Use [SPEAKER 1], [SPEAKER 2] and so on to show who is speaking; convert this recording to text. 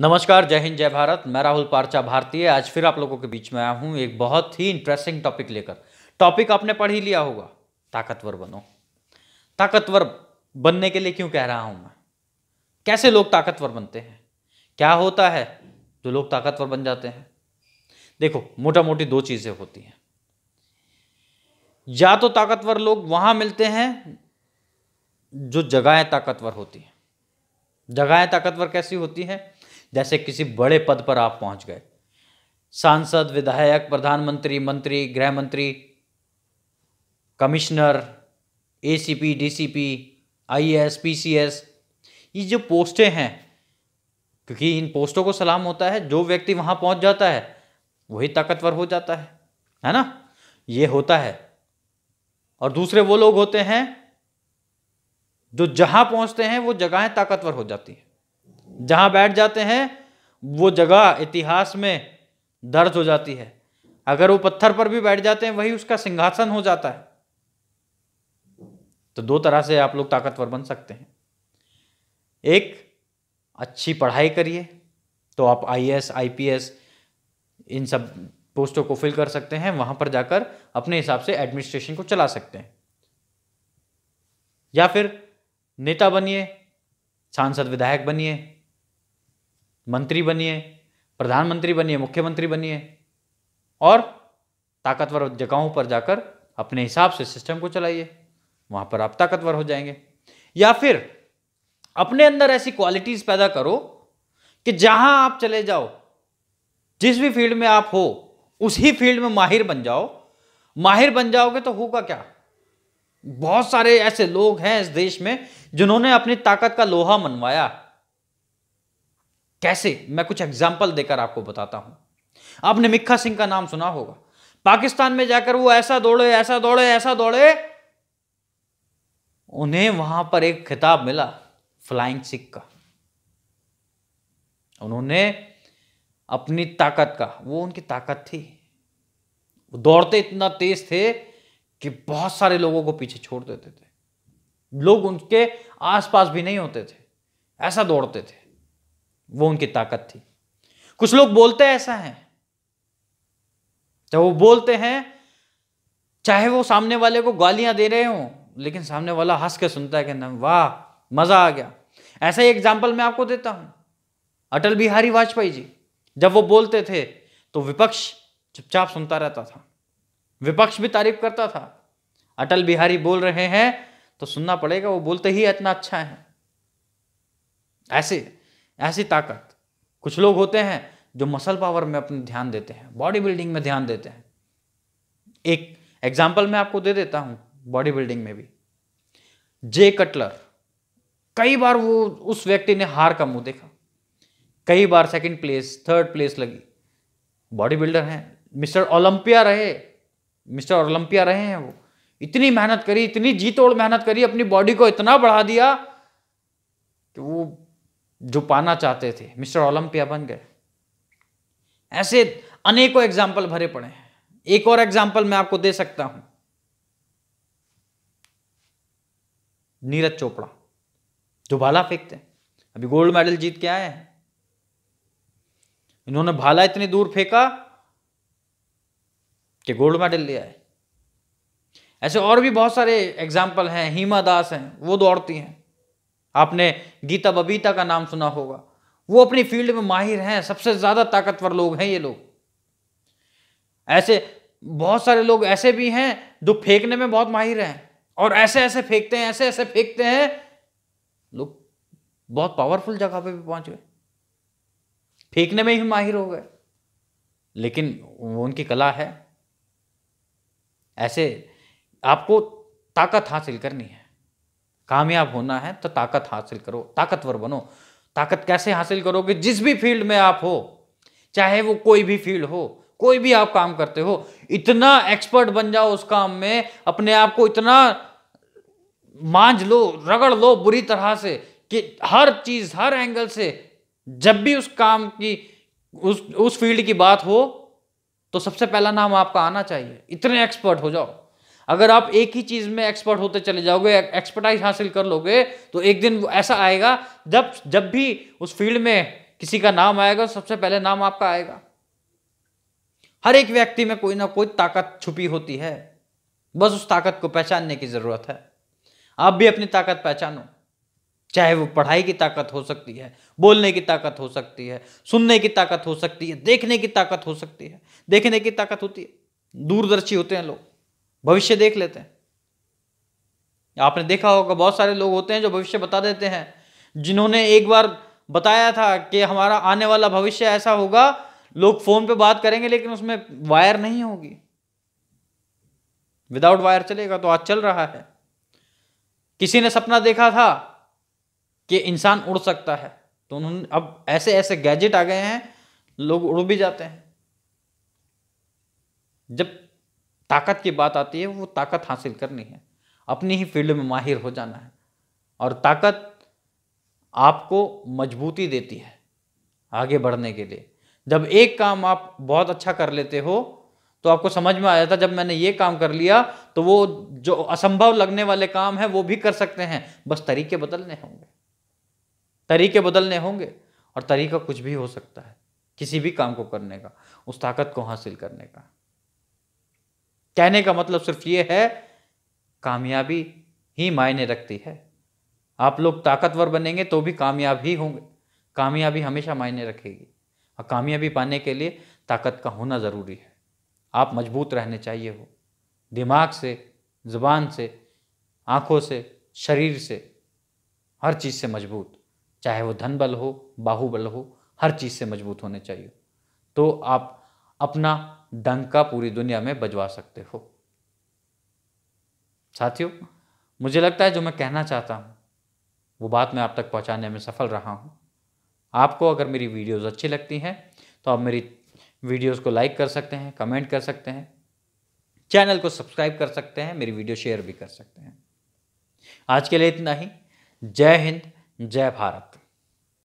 [SPEAKER 1] नमस्कार जय हिंद जय भारत मैं राहुल पारचा भारतीय आज फिर आप लोगों के बीच में आया हूँ एक बहुत ही इंटरेस्टिंग टॉपिक लेकर टॉपिक आपने पढ़ ही लिया होगा ताकतवर बनो ताकतवर बनने के लिए क्यों कह रहा हूँ मैं कैसे लोग ताकतवर बनते हैं क्या होता है जो लोग ताकतवर बन जाते हैं देखो मोटा मोटी दो चीज़ें होती हैं या तो ताकतवर लोग वहाँ मिलते हैं जो जगहें ताकतवर होती हैं जगहें ताकतवर कैसी होती हैं जैसे किसी बड़े पद पर आप पहुंच गए सांसद विधायक प्रधानमंत्री मंत्री गृह मंत्री commissioner ACP DCP IAS PCS ये जो पोस्टें हैं क्योंकि इन पोस्टों को सलाम होता है जो व्यक्ति वहां पहुंच जाता है वही ताकतवर हो जाता है है ना ये होता है और दूसरे वो लोग होते हैं जो जहां पहुंचते हैं वो जगहें ताकतवर हो जाती हैं जहाँ बैठ जाते हैं वो जगह इतिहास में दर्ज हो जाती है अगर वो पत्थर पर भी बैठ जाते हैं वही उसका सिंहासन हो जाता है तो दो तरह से आप लोग ताकतवर बन सकते हैं एक अच्छी पढ़ाई करिए तो आप आईएएस आईपीएस इन सब पोस्टों को फिल कर सकते हैं वहां पर जाकर अपने हिसाब से एडमिनिस्ट्रेशन को चला सकते हैं या फिर नेता बनिए सांसद विधायक बनिए मंत्री बनिए प्रधानमंत्री बनिए मुख्यमंत्री बनिए और ताकतवर जगहों पर जाकर अपने हिसाब से सिस्टम को चलाइए वहाँ पर आप ताकतवर हो जाएंगे या फिर अपने अंदर ऐसी क्वालिटीज़ पैदा करो कि जहाँ आप चले जाओ जिस भी फील्ड में आप हो उसी फील्ड में माहिर बन जाओ माहिर बन जाओगे तो होगा क्या बहुत सारे ऐसे लोग हैं इस देश में जिन्होंने अपनी ताकत का लोहा मनवाया कैसे मैं कुछ एग्जाम्पल देकर आपको बताता हूं आपने मिक्खा सिंह का नाम सुना होगा पाकिस्तान में जाकर वो ऐसा दौड़े ऐसा दौड़े ऐसा दौड़े उन्हें वहां पर एक खिताब मिला फ्लाइंग सिख का उन्होंने अपनी ताकत का वो उनकी ताकत थी वो दौड़ते इतना तेज थे कि बहुत सारे लोगों को पीछे छोड़ देते थे लोग उनके आसपास भी नहीं होते थे ऐसा दौड़ते थे वो उनकी ताकत थी कुछ लोग बोलते ऐसा है जब तो वो बोलते हैं चाहे वो सामने वाले को गालियां दे रहे हो लेकिन सामने वाला हंस के सुनता है कि ना वाह मज़ा आ गया ऐसा ही एग्जाम्पल मैं आपको देता हूं अटल बिहारी वाजपेयी जी जब वो बोलते थे तो विपक्ष चुपचाप सुनता रहता था विपक्ष भी तारीफ करता था अटल बिहारी बोल रहे हैं तो सुनना पड़ेगा वो बोलते ही इतना अच्छा है ऐसे ऐसी ताकत कुछ लोग होते हैं जो मसल पावर में अपने ध्यान देते हैं बॉडी बिल्डिंग में ध्यान देते हैं एक एग्जाम्पल मैं आपको दे देता हूँ बॉडी बिल्डिंग में भी जे कटलर कई बार वो उस व्यक्ति ने हार का मुंह देखा कई बार सेकंड प्लेस थर्ड प्लेस लगी बॉडी बिल्डर हैं मिस्टर ओलंपिया रहे मिस्टर ओलंपिया रहे हैं वो इतनी मेहनत करी इतनी जी तोड़ मेहनत करी अपनी बॉडी को इतना बढ़ा दिया कि वो जो पाना चाहते थे मिस्टर ओलंपिया बन गए ऐसे अनेकों एग्जाम्पल भरे पड़े हैं एक और एग्जाम्पल मैं आपको दे सकता हूं नीरज चोपड़ा जो भाला फेंकते हैं अभी गोल्ड मेडल जीत के आए हैं इन्होंने भाला इतनी दूर फेंका कि गोल्ड मेडल ले आए ऐसे और भी बहुत सारे एग्जाम्पल हैं हीमा दास हैं वो दौड़ती हैं आपने गीता बबीता का नाम सुना होगा वो अपनी फील्ड में माहिर हैं सबसे ज़्यादा ताकतवर लोग हैं ये लोग ऐसे बहुत सारे लोग ऐसे भी हैं जो फेंकने में बहुत माहिर हैं और ऐसे ऐसे फेंकते हैं ऐसे ऐसे फेंकते हैं लोग बहुत पावरफुल जगह पे भी पहुंच गए फेंकने में ही माहिर हो गए लेकिन उनकी कला है ऐसे आपको ताकत हासिल करनी है कामयाब होना है तो ताकत हासिल करो ताकतवर बनो ताकत कैसे हासिल करोगे जिस भी फील्ड में आप हो चाहे वो कोई भी फील्ड हो कोई भी आप काम करते हो इतना एक्सपर्ट बन जाओ उस काम में अपने आप को इतना मांझ लो रगड़ लो बुरी तरह से कि हर चीज हर एंगल से जब भी उस काम की उस उस फील्ड की बात हो तो सबसे पहला नाम आपका आना चाहिए इतने एक्सपर्ट हो जाओ अगर आप एक ही चीज में एक्सपर्ट होते चले जाओगे एक्सपर्टाइज हासिल कर लोगे तो एक दिन ऐसा आएगा जब जब भी उस फील्ड में किसी का नाम आएगा सबसे पहले नाम आपका आएगा हर एक व्यक्ति में कोई ना कोई ताकत छुपी होती है बस उस ताकत को पहचानने की जरूरत है आप भी अपनी ताकत पहचानो चाहे वो पढ़ाई की ताकत हो सकती है बोलने की ताकत हो सकती है सुनने की ताकत हो सकती है देखने की ताकत हो सकती है देखने की ताकत होती है दूरदर्शी होते हैं लोग भविष्य देख लेते हैं आपने देखा होगा बहुत सारे लोग होते हैं जो भविष्य बता देते हैं जिन्होंने एक बार बताया था कि हमारा आने वाला भविष्य ऐसा होगा लोग फोन पे बात करेंगे लेकिन उसमें वायर नहीं होगी विदाउट वायर चलेगा तो आज चल रहा है किसी ने सपना देखा था कि इंसान उड़ सकता है तो उन्होंने अब ऐसे ऐसे गैजेट आ गए हैं लोग उड़ भी जाते हैं जब ताकत की बात आती है वो ताकत हासिल करनी है अपनी ही फील्ड में माहिर हो जाना है और ताकत आपको मजबूती देती है आगे बढ़ने के लिए जब एक काम आप बहुत अच्छा कर लेते हो तो आपको समझ में आ जाता जब मैंने ये काम कर लिया तो वो जो असंभव लगने वाले काम है वो भी कर सकते हैं बस तरीके बदलने होंगे तरीके बदलने होंगे और तरीका कुछ भी हो सकता है किसी भी काम को करने का उस ताकत को हासिल करने का कहने का मतलब सिर्फ ये है कामयाबी ही मायने रखती है आप लोग ताकतवर बनेंगे तो भी कामयाब ही होंगे कामयाबी हमेशा मायने रखेगी और कामयाबी पाने के लिए ताकत का होना ज़रूरी है आप मजबूत रहने चाहिए हो दिमाग से ज़ुबान से आँखों से शरीर से हर चीज़ से मजबूत चाहे वो धन बल हो बाहुबल हो हर चीज़ से मजबूत होने चाहिए तो आप अपना डंका पूरी दुनिया में बजवा सकते हो साथियों मुझे लगता है जो मैं कहना चाहता हूँ वो बात मैं आप तक पहुँचाने में सफल रहा हूँ आपको अगर मेरी वीडियोस अच्छी लगती हैं तो आप मेरी वीडियोस को लाइक कर सकते हैं कमेंट कर सकते हैं चैनल को सब्सक्राइब कर सकते हैं मेरी वीडियो शेयर भी कर सकते हैं आज के लिए इतना ही जय हिंद जय भारत